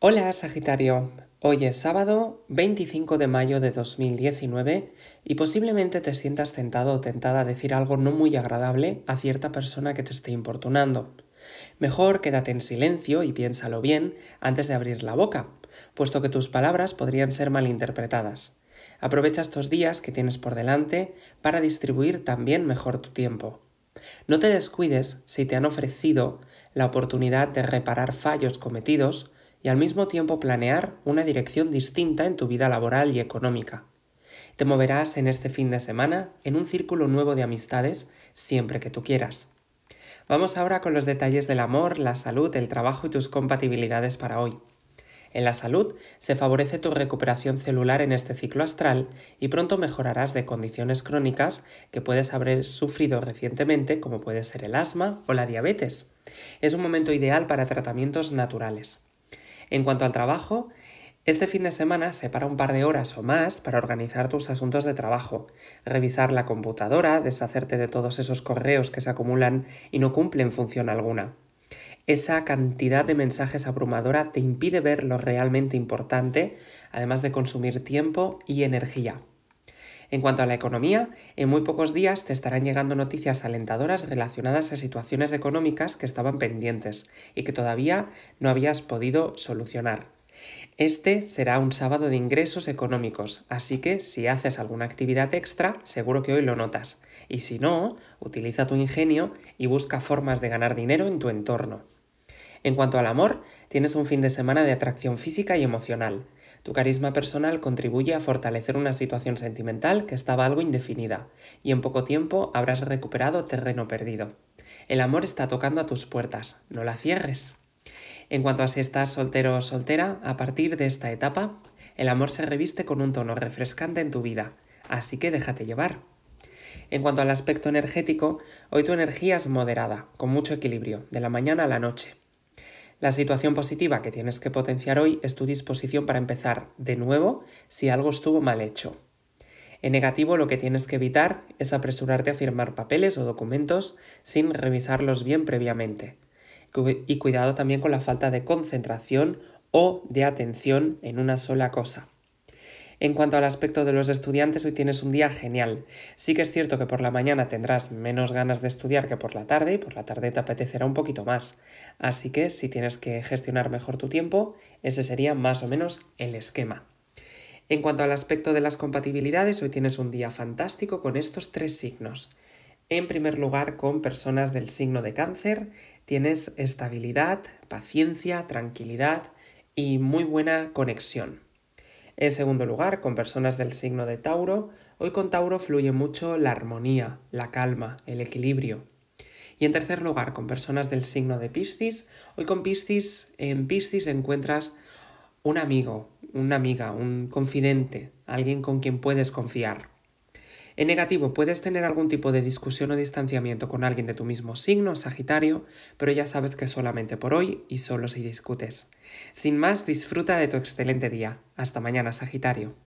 Hola Sagitario, hoy es sábado 25 de mayo de 2019 y posiblemente te sientas tentado o tentada a decir algo no muy agradable a cierta persona que te esté importunando. Mejor quédate en silencio y piénsalo bien antes de abrir la boca, puesto que tus palabras podrían ser malinterpretadas. Aprovecha estos días que tienes por delante para distribuir también mejor tu tiempo. No te descuides si te han ofrecido la oportunidad de reparar fallos cometidos y al mismo tiempo planear una dirección distinta en tu vida laboral y económica. Te moverás en este fin de semana en un círculo nuevo de amistades siempre que tú quieras. Vamos ahora con los detalles del amor, la salud, el trabajo y tus compatibilidades para hoy. En la salud se favorece tu recuperación celular en este ciclo astral y pronto mejorarás de condiciones crónicas que puedes haber sufrido recientemente como puede ser el asma o la diabetes. Es un momento ideal para tratamientos naturales. En cuanto al trabajo, este fin de semana separa un par de horas o más para organizar tus asuntos de trabajo, revisar la computadora, deshacerte de todos esos correos que se acumulan y no cumplen función alguna. Esa cantidad de mensajes abrumadora te impide ver lo realmente importante, además de consumir tiempo y energía. En cuanto a la economía, en muy pocos días te estarán llegando noticias alentadoras relacionadas a situaciones económicas que estaban pendientes y que todavía no habías podido solucionar. Este será un sábado de ingresos económicos, así que si haces alguna actividad extra, seguro que hoy lo notas. Y si no, utiliza tu ingenio y busca formas de ganar dinero en tu entorno. En cuanto al amor, tienes un fin de semana de atracción física y emocional. Tu carisma personal contribuye a fortalecer una situación sentimental que estaba algo indefinida, y en poco tiempo habrás recuperado terreno perdido. El amor está tocando a tus puertas, no la cierres. En cuanto a si estás soltero o soltera, a partir de esta etapa, el amor se reviste con un tono refrescante en tu vida, así que déjate llevar. En cuanto al aspecto energético, hoy tu energía es moderada, con mucho equilibrio, de la mañana a la noche. La situación positiva que tienes que potenciar hoy es tu disposición para empezar de nuevo si algo estuvo mal hecho. En negativo, lo que tienes que evitar es apresurarte a firmar papeles o documentos sin revisarlos bien previamente. Y cuidado también con la falta de concentración o de atención en una sola cosa. En cuanto al aspecto de los estudiantes, hoy tienes un día genial. Sí que es cierto que por la mañana tendrás menos ganas de estudiar que por la tarde y por la tarde te apetecerá un poquito más. Así que si tienes que gestionar mejor tu tiempo, ese sería más o menos el esquema. En cuanto al aspecto de las compatibilidades, hoy tienes un día fantástico con estos tres signos. En primer lugar, con personas del signo de cáncer, tienes estabilidad, paciencia, tranquilidad y muy buena conexión. En segundo lugar, con personas del signo de Tauro, hoy con Tauro fluye mucho la armonía, la calma, el equilibrio. Y en tercer lugar, con personas del signo de Piscis, hoy con Piscis, en Piscis encuentras un amigo, una amiga, un confidente, alguien con quien puedes confiar. En negativo, puedes tener algún tipo de discusión o distanciamiento con alguien de tu mismo signo, Sagitario, pero ya sabes que solamente por hoy y solo si discutes. Sin más, disfruta de tu excelente día. Hasta mañana, Sagitario.